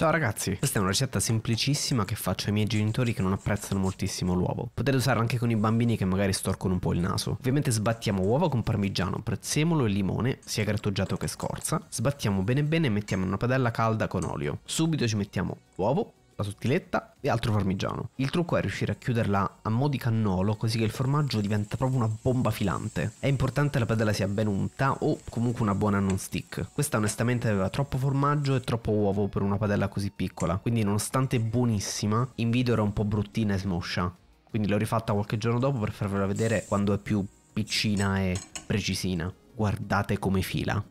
Ciao ragazzi, questa è una ricetta semplicissima che faccio ai miei genitori che non apprezzano moltissimo l'uovo. Potete usarla anche con i bambini che magari storcono un po' il naso. Ovviamente sbattiamo uova con parmigiano, prezzemolo e limone, sia grattugiato che scorza. Sbattiamo bene bene e mettiamo in una padella calda con olio. Subito ci mettiamo uovo, la sottiletta e altro parmigiano. Il trucco è riuscire a chiuderla a mo' di cannolo così che il formaggio diventa proprio una bomba filante. È importante la padella sia ben unta o comunque una buona non stick. Questa onestamente aveva troppo formaggio e troppo uovo per una padella così piccola, quindi nonostante buonissima, in video era un po' bruttina e smoscia. Quindi l'ho rifatta qualche giorno dopo per farvela vedere quando è più piccina e precisina. Guardate come fila.